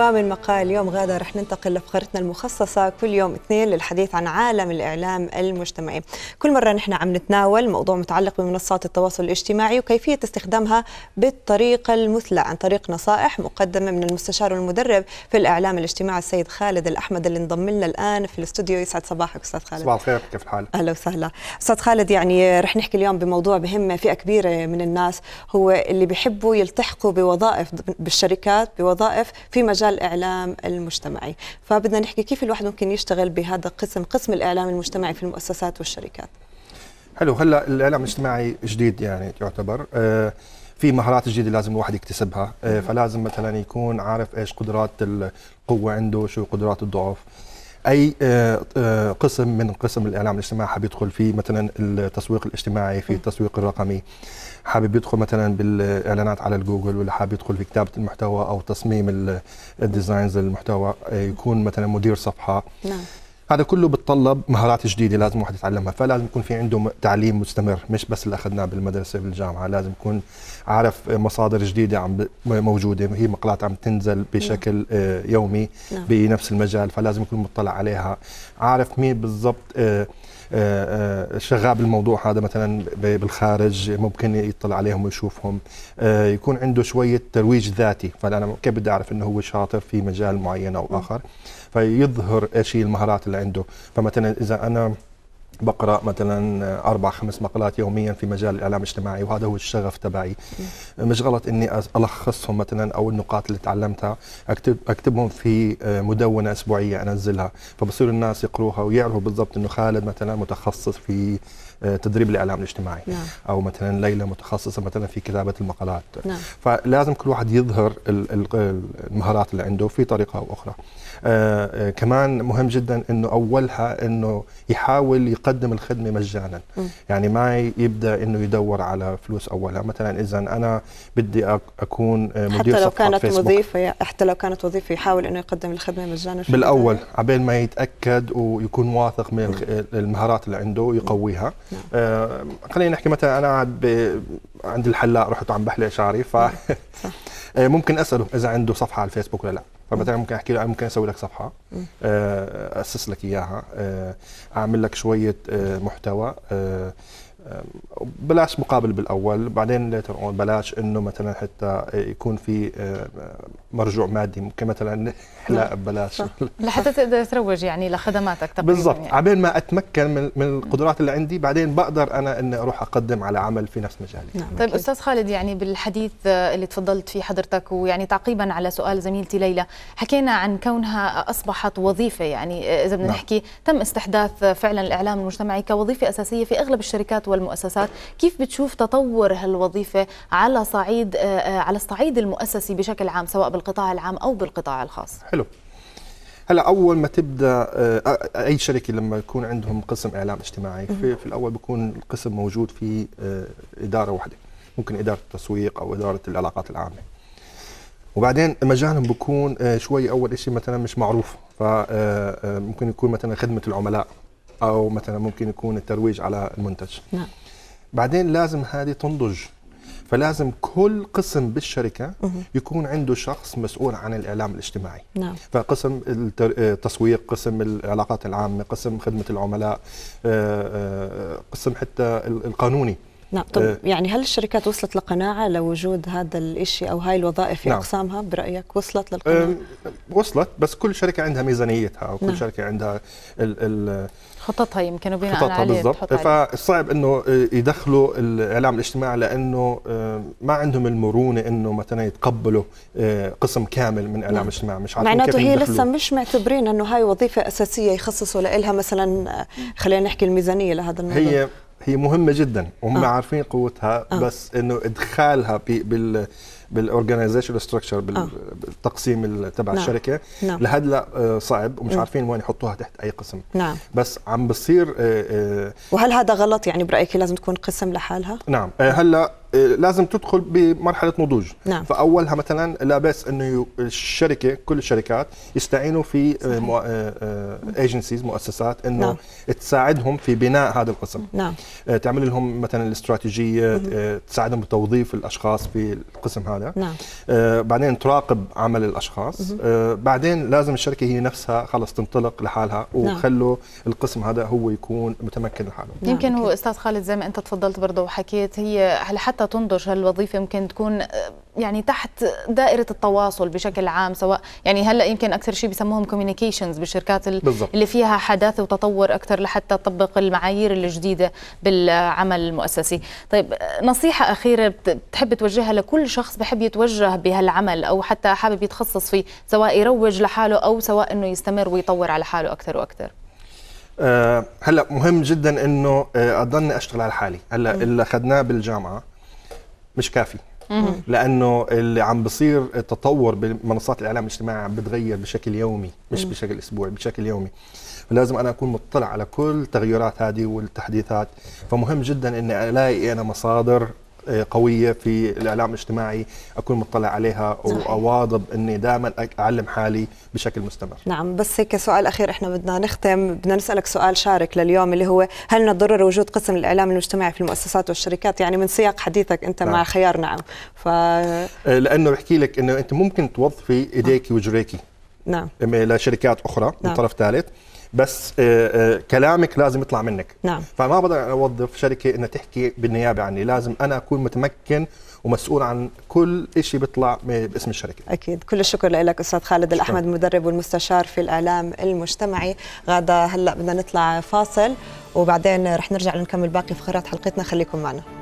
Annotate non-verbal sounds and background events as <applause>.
من مقال اليوم غادة رح ننتقل لفقرتنا المخصصة كل يوم اثنين للحديث عن عالم الإعلام المجتمعي كل مرة نحن عم نتناول موضوع متعلق بمنصات التواصل الاجتماعي وكيفية استخدامها بالطريقة المثلى عن طريق نصائح مقدمة من المستشار والمدرب في الإعلام الاجتماعي السيد خالد الأحمد اللي انضم لنا الآن في الاستوديو يسعد صباحك أستاذ خالد صباح الخير كيف الحال؟ أهلا وسهلا أستاذ خالد يعني رح نحكي اليوم بموضوع بهم فئة كبيرة من الناس هو اللي بيحبوا يلتحقوا بوظائف بالشركات بوظائف في مجال الإعلام المجتمعي فبدنا نحكي كيف الواحد ممكن يشتغل بهذا القسم قسم الإعلام المجتمعي في المؤسسات والشركات حلو هلا الإعلام الاجتماعي جديد يعني يعتبر آه، في مهارات جديده لازم الواحد يكتسبها آه، فلازم مثلا يكون عارف ايش قدرات القوه عنده شو قدرات الضعف اي آه، آه، قسم من قسم الاعلام الاجتماعي حاب يدخل فيه مثلا التسويق الاجتماعي في التسويق الرقمي حابب يدخل مثلا بالاعلانات على الجوجل ولا حابب يدخل في كتابه المحتوى او تصميم الديزاينز المحتوى آه، يكون مثلا مدير صفحه نعم. هذا كله بتطلب مهارات جديده لازم الواحد يتعلمها فلازم يكون في عنده تعليم مستمر مش بس اللي اخذناه بالمدرسه بالجامعه لازم يكون عارف مصادر جديده عم موجوده هي مقالات عم تنزل بشكل نعم. آه، يومي نعم. بنفس المجال فلازم يكون مطلع عليها عارف مين بالضبط آه، آه، شغال بالموضوع هذا مثلا بالخارج ممكن يطلع عليهم ويشوفهم يكون عنده شويه ترويج ذاتي فانا كيف بدي اعرف انه هو شاطر في مجال معين او نعم. اخر فيظهر ايش هي المهارات اللي عنده فمثلا اذا انا بقرا مثلا اربع خمس مقالات يوميا في مجال الاعلام الاجتماعي وهذا هو الشغف تبعي مش غلط اني الخصهم مثلا او النقاط اللي تعلمتها اكتب اكتبهم في آه، مدونه اسبوعيه انزلها فبصير الناس يقروها ويعرفوا بالضبط انه خالد مثلا متخصص في آه، تدريب الاعلام الاجتماعي نعم. او مثلا ليلى متخصصه مثلا في كتابه المقالات نعم. فلازم كل واحد يظهر المهارات اللي عنده في طريقه او اخرى آه, آه، كمان مهم جدا انه اولها انه يحاول يقدم الخدمه مجانا م. يعني ما يبدا انه يدور على فلوس اولها مثلا اذا انا بدي اكون مدير حتى لو كانت وظيفه حتى لو كانت وظيفه يحاول انه يقدم الخدمه مجانا بالاول عبين ما يتاكد ويكون واثق من المهارات اللي عنده ويقويها نعم. آه خلينا نحكي مثلا انا قاعد عند الحلاق رحت عم بحلق شعري ف <laughs> آه، ممكن اساله اذا عنده صفحه على الفيسبوك ولا لا فمثلا ممكن احكي له ممكن اسوي لك صفحه آه، اسس لك اياها آه، اعمل لك شويه آه، محتوى بلاش مقابل بالاول بعدين ليتر اون بلاش انه مثلا حتى يكون في آه، مرجوع مادي ممكن مثلا <laughs> لا ببلاش لحتى تقدر تروج يعني لخدماتك تقريبا بالضبط يعني. عبين ما اتمكن من, من القدرات اللي عندي بعدين بقدر انا اني اروح اقدم على عمل في نفس مجالي نعم. طيب استاذ خالد يعني بالحديث اللي تفضلت فيه حضرتك ويعني تعقيبا على سؤال زميلتي ليلى حكينا عن كونها اصبحت وظيفه يعني اذا بدنا نعم. نحكي نعم. تم استحداث فعلا الاعلام المجتمعي كوظيفه اساسيه في اغلب الشركات والمؤسسات كيف بتشوف تطور هالوظيفة على صعيد آه، آه، على الصعيد المؤسسي بشكل عام سواء بالقطاع العام أو بالقطاع الخاص حلو هلا اول ما تبدا آه، اي شركه لما يكون عندهم قسم اعلام اجتماعي في, في الاول بيكون القسم موجود في اداره واحده ممكن اداره التسويق او اداره العلاقات العامه وبعدين مجالهم بكون شوي اول شيء مثلا مش معروف فممكن يكون مثلا خدمه العملاء او مثلا ممكن يكون الترويج على المنتج نعم بعدين لازم هذه تنضج فلازم كل قسم بالشركة يكون عنده شخص مسؤول عن الإعلام الاجتماعي نعم. فقسم التسويق آه، قسم العلاقات العامة قسم خدمة العملاء آه، آه، قسم حتى القانوني نعم طب آه يعني هل الشركات وصلت لقناعة لوجود هذا الشيء أو هاي الوظائف في نعم. أقسامها برأيك وصلت آه، للقناعة؟ آه وصلت بس كل شركة عندها ميزانيتها وكل نعم. شركة عندها ال ال خططها يمكن وبناء خططها بالضبط فصعب انه آه، يدخلوا الاعلام الاجتماعي لانه آه، ما عندهم المرونه انه مثلا يتقبلوا قسم كامل من اعلام نعم. الاجتماعي مش عارفين معناته هي لسه مش معتبرين انه هاي وظيفه اساسيه يخصصوا لها مثلا خلينا نحكي الميزانيه لهذا الموضوع هي هي مهمه جدا وهم آه. عارفين قوتها آه. بس انه ادخالها بال بالاورجنايزيشن آه. ستراكشر بالتقسيم تبع نعم. الشركه نعم. لهلا آه، صعب ومش عارفين وين يحطوها تحت اي قسم نعم. بس عم بصير آه، وهل هذا غلط يعني برايك لازم تكون قسم لحالها نعم هلا لازم تدخل بمرحله نضوج نعم. فاولها مثلا لا باس انه الشركه كل الشركات يستعينوا في ايجنسيز آه، آه، مؤسسات انه نعم. تساعدهم في بناء هذا القسم نعم. آه، تعمل لهم مثلا الاستراتيجيه تساعدهم بتوظيف الاشخاص في القسم هذا نعم. بعدين تراقب عمل الاشخاص بعدين لازم الشركه هي نفسها خلص تنطلق لحالها نعم. وخلوا القسم هذا هو يكون متمكن لحاله يمكن هو نعم. استاذ خالد زي ما انت تفضلت برضه وحكيت هي حتى حتى تنضج هالوظيفه يمكن تكون يعني تحت دائره التواصل بشكل عام سواء يعني هلا يمكن اكثر شيء بسموهم كوميونيكيشنز بالشركات بالزبط. اللي فيها حداثه وتطور اكثر لحتى تطبق المعايير الجديده بالعمل المؤسسي طيب نصيحه اخيره بتحب توجهها لكل شخص بحب يتوجه بهالعمل او حتى حابب يتخصص فيه سواء يروج لحاله او سواء انه يستمر ويطور على حاله اكثر واكثر آه، هلا مهم جدا انه آه، اضلني اشتغل على حالي هلا اللي اخذناه بالجامعه مش كافي لانه اللي عم بصير التطور بمنصات الاعلام الاجتماعي عم بتغير بشكل يومي مش بشكل اسبوعي بشكل يومي فلازم انا اكون مطلع على كل التغيرات هذه والتحديثات فمهم جدا اني الاقي انا مصادر قويه في الاعلام الاجتماعي اكون مطلع عليها واواظب اني دائما اعلم حالي بشكل مستمر نعم بس هيك سؤال اخير احنا بدنا نختم بدنا نسالك سؤال شارك لليوم اللي هو هل نضرر وجود قسم الاعلام المجتمعي في المؤسسات والشركات يعني من سياق حديثك انت نعم. مع خيار نعم ف آه، لانه بحكي لك انه انت ممكن توظفي ايديك نعم. وجريكي نعم لشركات اخرى نعم. من طرف ثالث بس آه، آه، كلامك لازم يطلع منك نعم. فما بقدر اوظف شركه انها تحكي بالنيابه عني لازم انا اكون متمكن ومسؤول عن كل شيء بيطلع باسم الشركه اكيد كل الشكر لك استاذ خالد الاحمد المدرب والمستشار في الاعلام المجتمعي غاده هلا بدنا نطلع فاصل وبعدين رح نرجع لنكمل باقي فقرات حلقتنا خليكم معنا